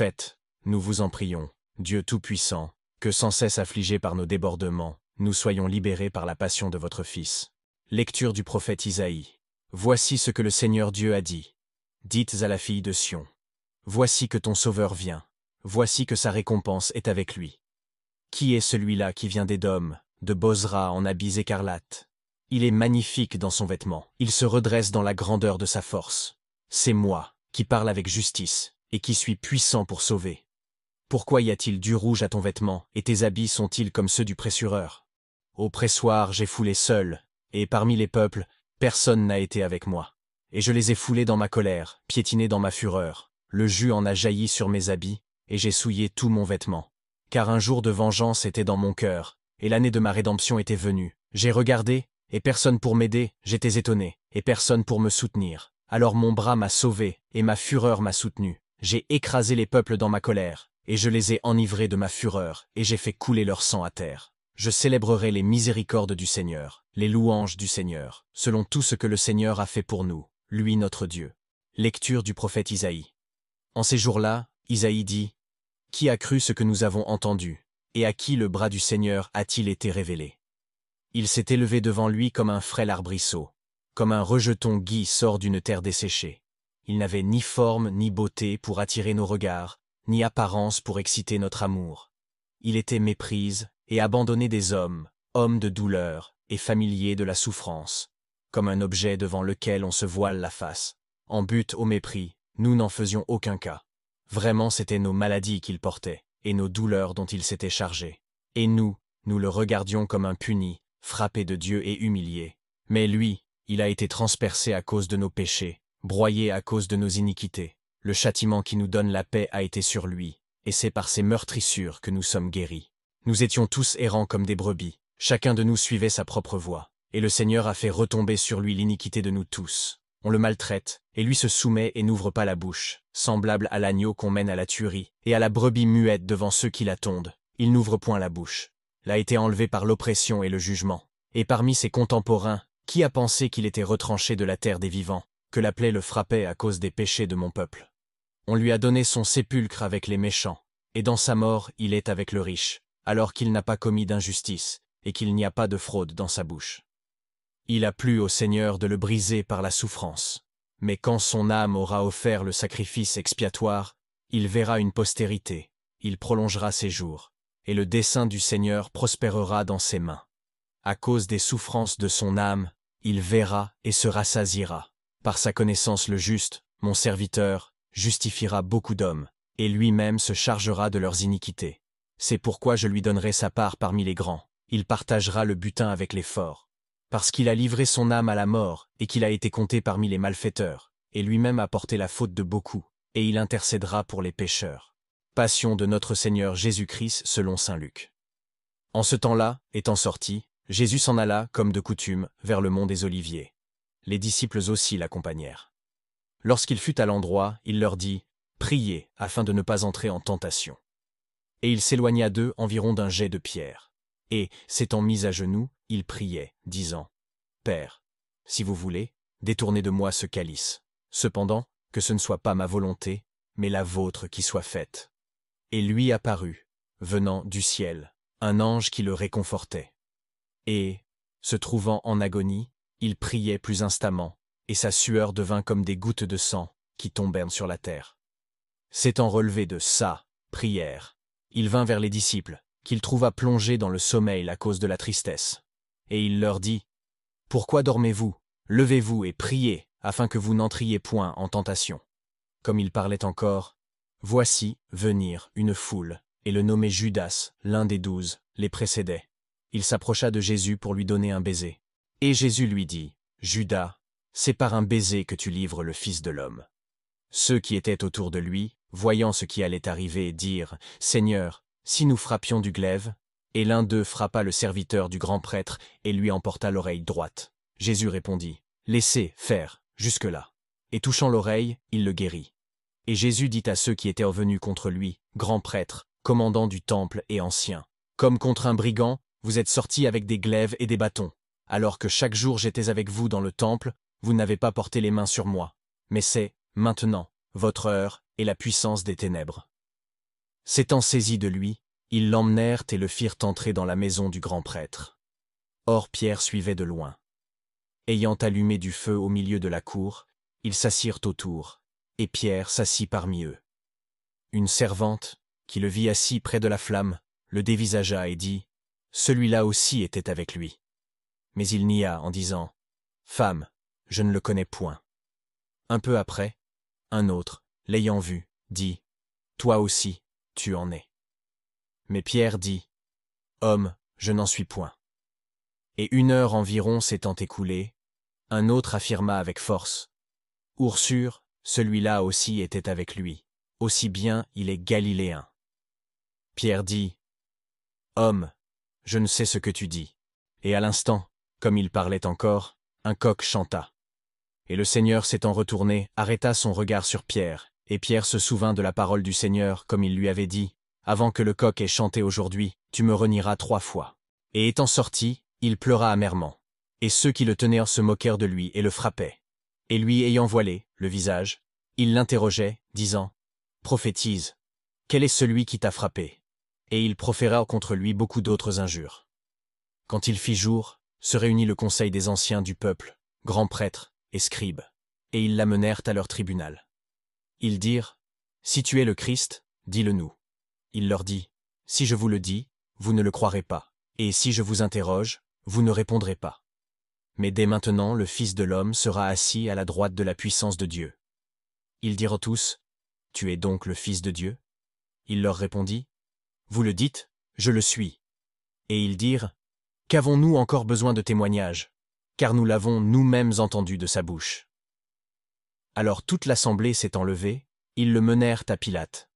Faites, nous vous en prions, Dieu Tout-Puissant, que sans cesse affligés par nos débordements, nous soyons libérés par la passion de votre Fils. Lecture du prophète Isaïe. Voici ce que le Seigneur Dieu a dit. Dites à la fille de Sion. Voici que ton Sauveur vient. Voici que sa récompense est avec lui. Qui est celui-là qui vient d'Édom, de Bozra en habits écarlates Il est magnifique dans son vêtement. Il se redresse dans la grandeur de sa force. C'est moi, qui parle avec justice et qui suis puissant pour sauver. Pourquoi y a-t-il du rouge à ton vêtement, et tes habits sont-ils comme ceux du pressureur Au pressoir j'ai foulé seul, et parmi les peuples, personne n'a été avec moi. Et je les ai foulés dans ma colère, piétinés dans ma fureur. Le jus en a jailli sur mes habits, et j'ai souillé tout mon vêtement. Car un jour de vengeance était dans mon cœur, et l'année de ma rédemption était venue. J'ai regardé, et personne pour m'aider, j'étais étonné, et personne pour me soutenir. Alors mon bras m'a sauvé, et ma fureur m'a soutenu. J'ai écrasé les peuples dans ma colère, et je les ai enivrés de ma fureur, et j'ai fait couler leur sang à terre. Je célébrerai les miséricordes du Seigneur, les louanges du Seigneur, selon tout ce que le Seigneur a fait pour nous, lui notre Dieu. Lecture du prophète Isaïe. En ces jours-là, Isaïe dit, Qui a cru ce que nous avons entendu, et à qui le bras du Seigneur a-t-il été révélé Il s'est élevé devant lui comme un frêle arbrisseau, comme un rejeton gui sort d'une terre desséchée. Il n'avait ni forme ni beauté pour attirer nos regards, ni apparence pour exciter notre amour. Il était méprise et abandonné des hommes, hommes de douleur et familier de la souffrance, comme un objet devant lequel on se voile la face. En but au mépris, nous n'en faisions aucun cas. Vraiment c'était nos maladies qu'il portait, et nos douleurs dont il s'était chargé. Et nous, nous le regardions comme un puni, frappé de Dieu et humilié. Mais lui, il a été transpercé à cause de nos péchés, broyé à cause de nos iniquités. Le châtiment qui nous donne la paix a été sur lui, et c'est par ses meurtrissures que nous sommes guéris. Nous étions tous errants comme des brebis, chacun de nous suivait sa propre voie, et le Seigneur a fait retomber sur lui l'iniquité de nous tous. On le maltraite, et lui se soumet et n'ouvre pas la bouche, semblable à l'agneau qu'on mène à la tuerie, et à la brebis muette devant ceux qui la tondent, il n'ouvre point la bouche. L'a été enlevé par l'oppression et le jugement. Et parmi ses contemporains, qui a pensé qu'il était retranché de la terre des vivants que la plaie le frappait à cause des péchés de mon peuple. On lui a donné son sépulcre avec les méchants, et dans sa mort il est avec le riche, alors qu'il n'a pas commis d'injustice, et qu'il n'y a pas de fraude dans sa bouche. Il a plu au Seigneur de le briser par la souffrance, mais quand son âme aura offert le sacrifice expiatoire, il verra une postérité, il prolongera ses jours, et le dessein du Seigneur prospérera dans ses mains. À cause des souffrances de son âme, il verra et se rassasira. Par sa connaissance le juste, mon serviteur, justifiera beaucoup d'hommes, et lui-même se chargera de leurs iniquités. C'est pourquoi je lui donnerai sa part parmi les grands. Il partagera le butin avec les forts. Parce qu'il a livré son âme à la mort, et qu'il a été compté parmi les malfaiteurs, et lui-même a porté la faute de beaucoup, et il intercédera pour les pécheurs. Passion de notre Seigneur Jésus-Christ selon Saint Luc. En ce temps-là, étant sorti, Jésus s'en alla, comme de coutume, vers le mont des Oliviers les disciples aussi l'accompagnèrent. Lorsqu'il fut à l'endroit, il leur dit « Priez, afin de ne pas entrer en tentation. » Et il s'éloigna d'eux environ d'un jet de pierre. Et, s'étant mis à genoux, il priait, disant « Père, si vous voulez, détournez de moi ce calice. Cependant, que ce ne soit pas ma volonté, mais la vôtre qui soit faite. » Et lui apparut, venant du ciel, un ange qui le réconfortait. Et, se trouvant en agonie, il priait plus instamment, et sa sueur devint comme des gouttes de sang qui tombèrent sur la terre. S'étant relevé de sa prière, il vint vers les disciples, qu'il trouva plongés dans le sommeil à cause de la tristesse. Et il leur dit, Pourquoi dormez-vous Levez-vous et priez, afin que vous n'entriez point en tentation. Comme il parlait encore, Voici venir une foule, et le nommé Judas, l'un des douze, les précédait. Il s'approcha de Jésus pour lui donner un baiser. Et Jésus lui dit, Judas, c'est par un baiser que tu livres le Fils de l'homme. Ceux qui étaient autour de lui, voyant ce qui allait arriver, dirent, Seigneur, si nous frappions du glaive, et l'un d'eux frappa le serviteur du grand prêtre et lui emporta l'oreille droite. Jésus répondit, Laissez faire, jusque-là. Et touchant l'oreille, il le guérit. Et Jésus dit à ceux qui étaient revenus contre lui, grand prêtre, commandant du temple et ancien, Comme contre un brigand, vous êtes sortis avec des glaives et des bâtons alors que chaque jour j'étais avec vous dans le temple, vous n'avez pas porté les mains sur moi. Mais c'est, maintenant, votre heure et la puissance des ténèbres. S'étant saisi de lui, ils l'emmenèrent et le firent entrer dans la maison du grand prêtre. Or Pierre suivait de loin. Ayant allumé du feu au milieu de la cour, ils s'assirent autour, et Pierre s'assit parmi eux. Une servante, qui le vit assis près de la flamme, le dévisagea et dit « Celui-là aussi était avec lui » mais il nia en disant Femme, je ne le connais point. Un peu après, un autre, l'ayant vu, dit Toi aussi, tu en es. Mais Pierre dit Homme, je n'en suis point. Et une heure environ s'étant écoulée, un autre affirma avec force Oursure, celui-là aussi était avec lui, aussi bien il est galiléen. Pierre dit Homme, je ne sais ce que tu dis. Et à l'instant, comme il parlait encore, un coq chanta. Et le Seigneur s'étant retourné, arrêta son regard sur Pierre, et Pierre se souvint de la parole du Seigneur comme il lui avait dit, « Avant que le coq ait chanté aujourd'hui, tu me renieras trois fois. » Et étant sorti, il pleura amèrement. Et ceux qui le tenaient se moquèrent de lui et le frappaient. Et lui ayant voilé, le visage, il l'interrogeait, disant, « Prophétise, quel est celui qui t'a frappé ?» Et il proféra contre lui beaucoup d'autres injures. Quand il fit jour, se réunit le conseil des anciens du peuple, grands prêtres et scribes, et ils l'amenèrent à leur tribunal. Ils dirent, Si tu es le Christ, dis-le-nous. Il leur dit, Si je vous le dis, vous ne le croirez pas, et si je vous interroge, vous ne répondrez pas. Mais dès maintenant le Fils de l'homme sera assis à la droite de la puissance de Dieu. Ils dirent tous, Tu es donc le Fils de Dieu Il leur répondit, Vous le dites, je le suis. Et ils dirent, qu'avons-nous encore besoin de témoignage Car nous l'avons nous-mêmes entendu de sa bouche. Alors toute l'assemblée s'étant levée, ils le menèrent à Pilate.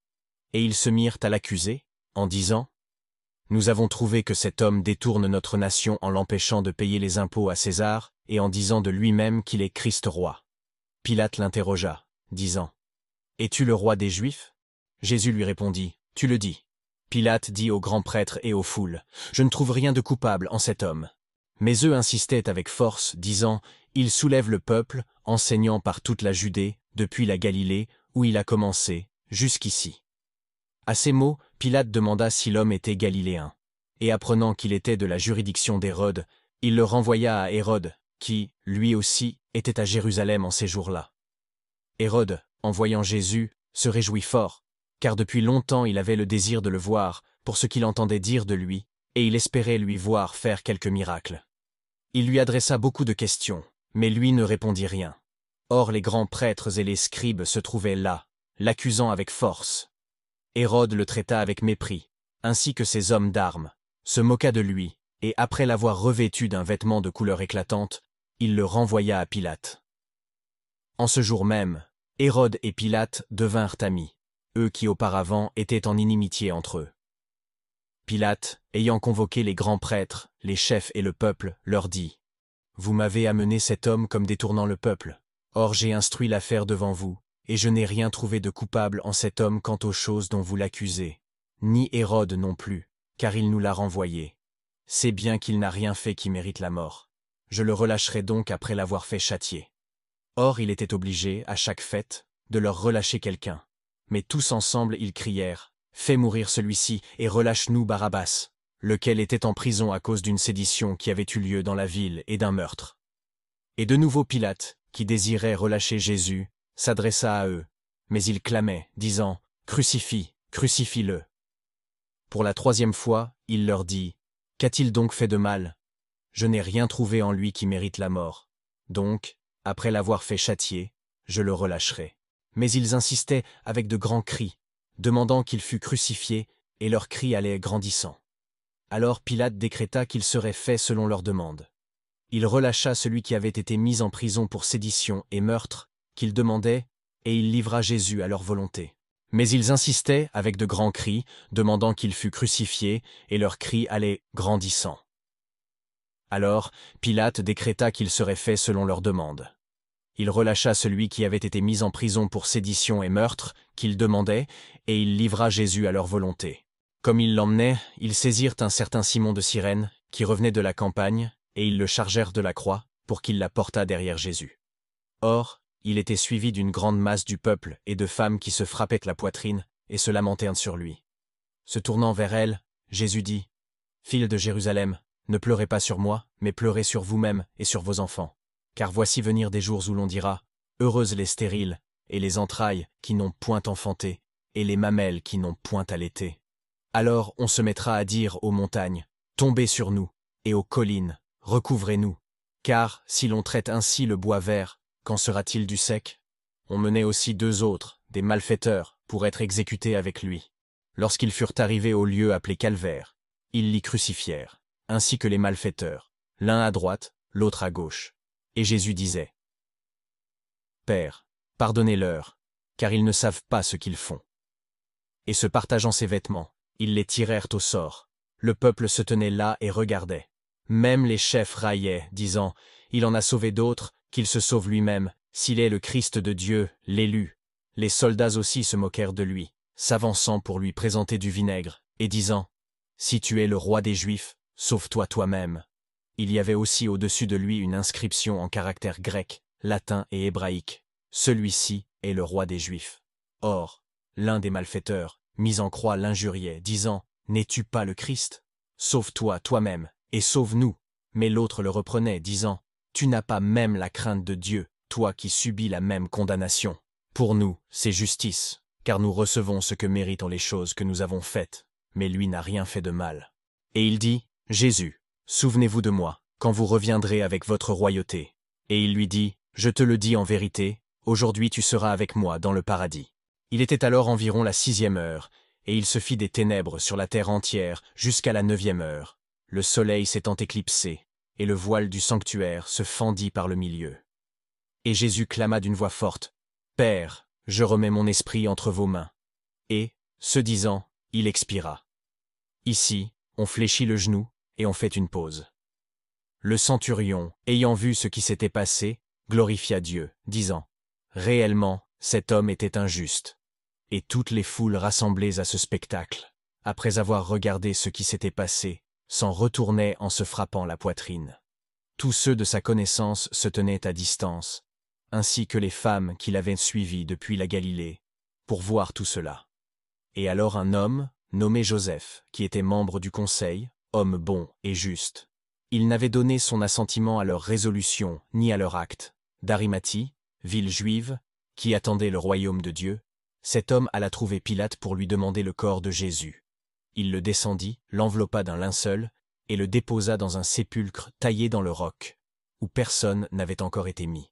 Et ils se mirent à l'accuser, en disant « Nous avons trouvé que cet homme détourne notre nation en l'empêchant de payer les impôts à César et en disant de lui-même qu'il est Christ roi. » Pilate l'interrogea, disant « Es-tu le roi des Juifs ?» Jésus lui répondit « Tu le dis. Pilate dit aux grands prêtres et aux foules, Je ne trouve rien de coupable en cet homme. Mais eux insistaient avec force, disant, Il soulève le peuple, enseignant par toute la Judée, depuis la Galilée, où il a commencé, jusqu'ici. À ces mots, Pilate demanda si l'homme était galiléen. Et apprenant qu'il était de la juridiction d'Hérode, il le renvoya à Hérode, qui, lui aussi, était à Jérusalem en ces jours-là. Hérode, en voyant Jésus, se réjouit fort, car depuis longtemps il avait le désir de le voir, pour ce qu'il entendait dire de lui, et il espérait lui voir faire quelque miracle. Il lui adressa beaucoup de questions, mais lui ne répondit rien. Or les grands prêtres et les scribes se trouvaient là, l'accusant avec force. Hérode le traita avec mépris, ainsi que ses hommes d'armes, se moqua de lui, et après l'avoir revêtu d'un vêtement de couleur éclatante, il le renvoya à Pilate. En ce jour même, Hérode et Pilate devinrent amis eux qui auparavant étaient en inimitié entre eux. Pilate, ayant convoqué les grands prêtres, les chefs et le peuple, leur dit « Vous m'avez amené cet homme comme détournant le peuple. Or j'ai instruit l'affaire devant vous, et je n'ai rien trouvé de coupable en cet homme quant aux choses dont vous l'accusez, ni Hérode non plus, car il nous l'a renvoyé. C'est bien qu'il n'a rien fait qui mérite la mort. Je le relâcherai donc après l'avoir fait châtier. Or il était obligé, à chaque fête, de leur relâcher quelqu'un. Mais tous ensemble ils crièrent « Fais mourir celui-ci et relâche-nous Barabbas », lequel était en prison à cause d'une sédition qui avait eu lieu dans la ville et d'un meurtre. Et de nouveau Pilate, qui désirait relâcher Jésus, s'adressa à eux, mais ils clamaient, disant « Crucifie, crucifie-le ». Pour la troisième fois, il leur dit « Qu'a-t-il donc fait de mal Je n'ai rien trouvé en lui qui mérite la mort. Donc, après l'avoir fait châtier, je le relâcherai mais ils insistaient avec de grands cris, demandant qu'il fût crucifié, et leurs cris allaient grandissant. Alors Pilate décréta qu'il serait fait selon leur demande. Il relâcha celui qui avait été mis en prison pour sédition et meurtre, qu'il demandait, et il livra Jésus à leur volonté. Mais ils insistaient avec de grands cris, demandant qu'il fût crucifié, et leurs cris allaient grandissant. Alors Pilate décréta qu'il serait fait selon leur demande. Il relâcha celui qui avait été mis en prison pour sédition et meurtre, qu'il demandait, et il livra Jésus à leur volonté. Comme ils l'emmenaient, ils saisirent un certain Simon de Cyrène, qui revenait de la campagne, et ils le chargèrent de la croix, pour qu'il la portât derrière Jésus. Or, il était suivi d'une grande masse du peuple et de femmes qui se frappaient la poitrine et se lamentèrent sur lui. Se tournant vers elles, Jésus dit, « Fils de Jérusalem, ne pleurez pas sur moi, mais pleurez sur vous-même et sur vos enfants car voici venir des jours où l'on dira « Heureuses les stériles, et les entrailles qui n'ont point enfanté, et les mamelles qui n'ont point allaité. » Alors on se mettra à dire aux montagnes « Tombez sur nous, et aux collines, recouvrez-nous. » Car, si l'on traite ainsi le bois vert, qu'en sera-t-il du sec On menait aussi deux autres, des malfaiteurs, pour être exécutés avec lui. Lorsqu'ils furent arrivés au lieu appelé Calvaire, ils l'y crucifièrent, ainsi que les malfaiteurs, l'un à droite, l'autre à gauche. Et Jésus disait, Père, pardonnez-leur, car ils ne savent pas ce qu'ils font. Et se partageant ses vêtements, ils les tirèrent au sort. Le peuple se tenait là et regardait. Même les chefs raillaient, disant, Il en a sauvé d'autres, qu'il se sauve lui-même, s'il est le Christ de Dieu, l'élu. Les soldats aussi se moquèrent de lui, s'avançant pour lui présenter du vinaigre, et disant, Si tu es le roi des Juifs, sauve-toi toi-même. Il y avait aussi au-dessus de lui une inscription en caractères grecs, latins et hébraïques. Celui-ci est le roi des Juifs. Or, l'un des malfaiteurs, mis en croix, l'injuriait, disant « N'es-tu pas le Christ Sauve-toi toi-même, et sauve-nous » Mais l'autre le reprenait, disant « Tu n'as pas même la crainte de Dieu, toi qui subis la même condamnation. Pour nous, c'est justice, car nous recevons ce que méritent les choses que nous avons faites, mais lui n'a rien fait de mal. » Et il dit « Jésus, Souvenez-vous de moi, quand vous reviendrez avec votre royauté. Et il lui dit, Je te le dis en vérité, aujourd'hui tu seras avec moi dans le paradis. Il était alors environ la sixième heure, et il se fit des ténèbres sur la terre entière jusqu'à la neuvième heure, le soleil s'étant éclipsé, et le voile du sanctuaire se fendit par le milieu. Et Jésus clama d'une voix forte, Père, je remets mon esprit entre vos mains. Et, se disant, il expira. Ici, on fléchit le genou, et on fait une pause. Le centurion, ayant vu ce qui s'était passé, glorifia Dieu, disant « Réellement, cet homme était injuste. » Et toutes les foules rassemblées à ce spectacle, après avoir regardé ce qui s'était passé, s'en retournaient en se frappant la poitrine. Tous ceux de sa connaissance se tenaient à distance, ainsi que les femmes qui l'avaient suivi depuis la Galilée, pour voir tout cela. Et alors un homme, nommé Joseph, qui était membre du conseil, homme bon et juste. Il n'avait donné son assentiment à leur résolution ni à leur acte. D'Arimathie, ville juive, qui attendait le royaume de Dieu, cet homme alla trouver Pilate pour lui demander le corps de Jésus. Il le descendit, l'enveloppa d'un linceul, et le déposa dans un sépulcre taillé dans le roc, où personne n'avait encore été mis.